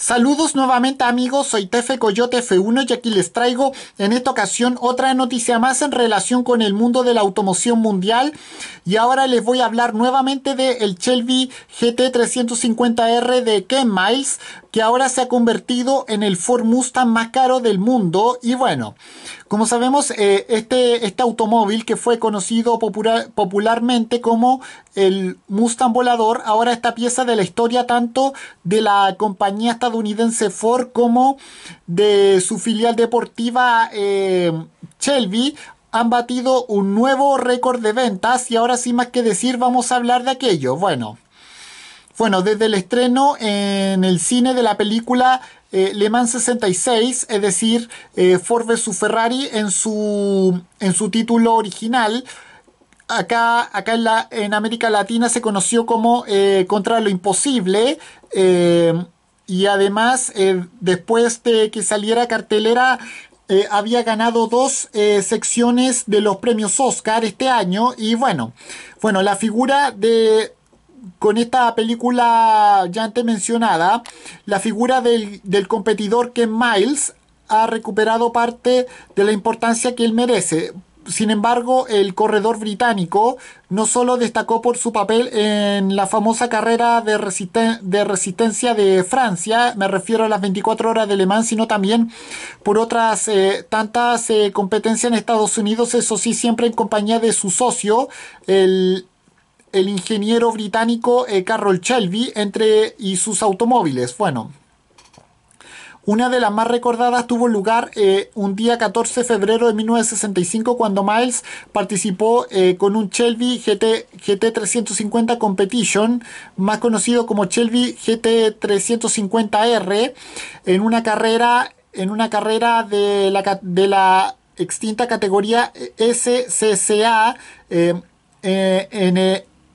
Saludos nuevamente amigos, soy Tefe Coyote F1 y aquí les traigo en esta ocasión otra noticia más en relación con el mundo de la automoción mundial y ahora les voy a hablar nuevamente del el Shelby GT350R de Ken Miles que ahora se ha convertido en el Ford Mustang más caro del mundo. Y bueno, como sabemos, eh, este, este, automóvil que fue conocido popularmente como el Mustang volador, ahora esta pieza de la historia tanto de la compañía estadounidense Ford como de su filial deportiva eh, Shelby, han batido un nuevo récord de ventas y ahora sin más que decir vamos a hablar de aquello. Bueno. Bueno, desde el estreno en el cine de la película eh, Le Mans 66, es decir, Forbes eh, Ford Ferrari en su, en su título original. Acá, acá en, la, en América Latina se conoció como eh, Contra lo Imposible. y además, después de que saliera cartelera, había ganado dos secciones de los premios Oscar este año. Y bueno, bueno la figura de con esta película ya antes mencionada, la figura del, competidor que Miles ha recuperado parte de la importancia que él merece. Sin embargo, el corredor británico no solo destacó por su papel en la famosa carrera de, de, resistencia de Francia, me refiero a las 24 horas de Le Mans, sino también por otras eh, tantas eh, competencias en Estados Unidos, eso sí, siempre en compañía de su socio, el el ingeniero británico eh, Carroll Shelby entre, y sus automóviles. Bueno, una de las más recordadas tuvo lugar eh, un día 14 de febrero de 1965 cuando Miles participó eh, con un Shelby GT, 350 Competition, más conocido como Shelby GT350R, en una carrera, en una carrera de, la, de la extinta categoría SCCA. en,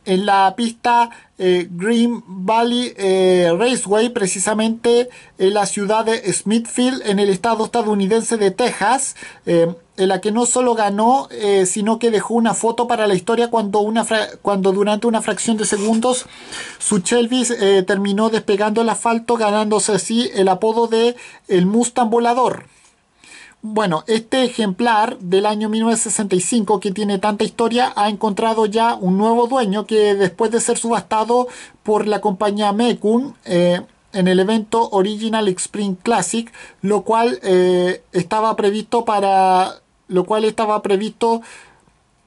en la pista eh, Green Valley eh, Raceway, precisamente en la ciudad de Smithfield, en el estado estadounidense de Texas, eh, en la que no solo ganó, sino que dejó una foto para la historia cuando, una cuando durante una fracción de segundos su Shelby terminó despegando el asfalto, ganándose así el apodo de el Mustang Volador. Bueno, este ejemplar del año 1965 que tiene tanta historia ha encontrado ya un nuevo dueño que después de ser subastado por la compañía Mekun eh, en el evento Original Spring Classic, lo cual eh, estaba previsto para lo cual estaba previsto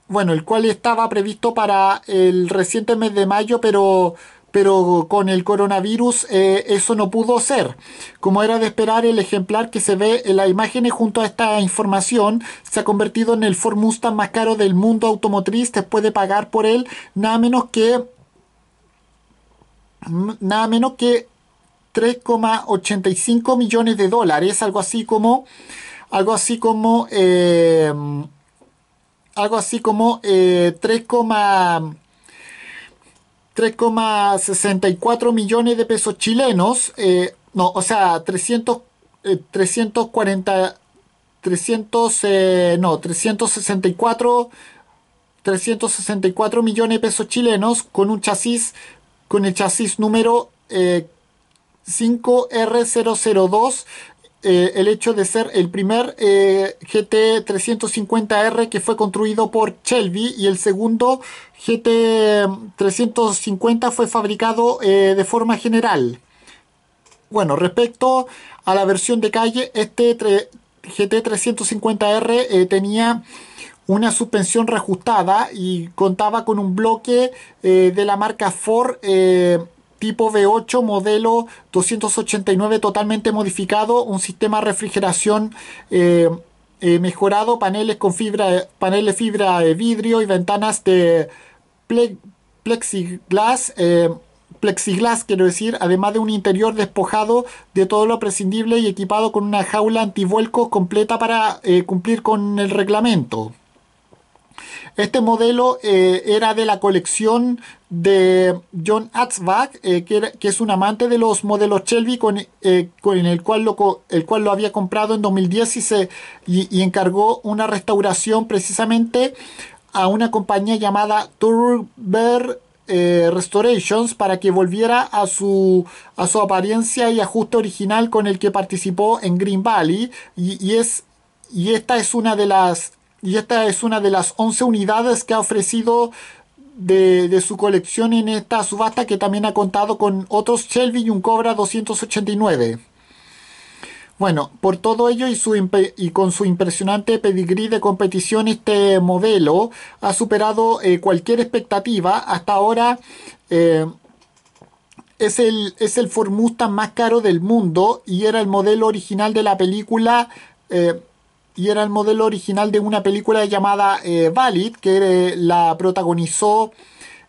bueno, el cual estaba previsto para el reciente mes de mayo, pero pero con el coronavirus eh, eso no pudo ser. Como era de esperar, el ejemplar que se ve en las imágenes junto a esta información se ha convertido en el Ford Mustang más caro del mundo automotriz después de pagar por él nada menos que nada menos que 3,85 millones de dólares, algo así como algo así como eh, algo así como 3, eh, 3,64 millones de pesos chilenos, eh, no, o sea, 300, 340, 300, no, 364, 364 millones de pesos chilenos con un chasis, con el chasis número 5R002 eh, eh, el hecho de ser el primer eh, GT350R que fue construido por Shelby y el segundo GT350 fue fabricado eh, de forma general. Bueno, respecto a la versión de calle, este GT350R tenía una suspensión reajustada y contaba con un bloque de la marca Ford tipo V8 modelo 289 totalmente modificado, un sistema de refrigeración eh, eh, mejorado, paneles con fibra, paneles fibra de eh, vidrio y ventanas de plexiglas. plexiglas, quiero decir, además de un interior despojado de todo lo prescindible y equipado con una jaula antivuelcos completa para cumplir con el reglamento. Este modelo eh, era de la colección de John Atzbach, eh, que, es un amante de los modelos Shelby, con, eh, el, cual lo, el cual lo había comprado en 2010 y, se, encargó una restauración precisamente a una compañía llamada Turber Restorations para que volviera a su, a su apariencia y ajuste original con el que participó en Green Valley es, y esta es una de las y esta es una de las 11 unidades que ha ofrecido de, su colección en esta subasta que también ha contado con otros Shelby y un Cobra 289. Bueno, por todo ello y, su y con su impresionante pedigrí de competición, este modelo ha superado eh, cualquier expectativa. Hasta ahora eh, es el, es el más caro del mundo y era el modelo original de la película eh, y era el modelo original de una película llamada eh, Valid, que eh, la protagonizó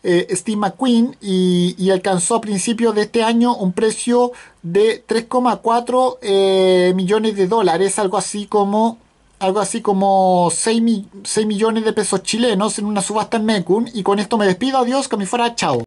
eh, Steve McQueen y, alcanzó a principios de este año un precio de 3,4 millones de dólares, algo así como algo así como 6, 6 millones de pesos chilenos en una subasta en Mekun y con esto me despido, adiós, que me fuera, chao.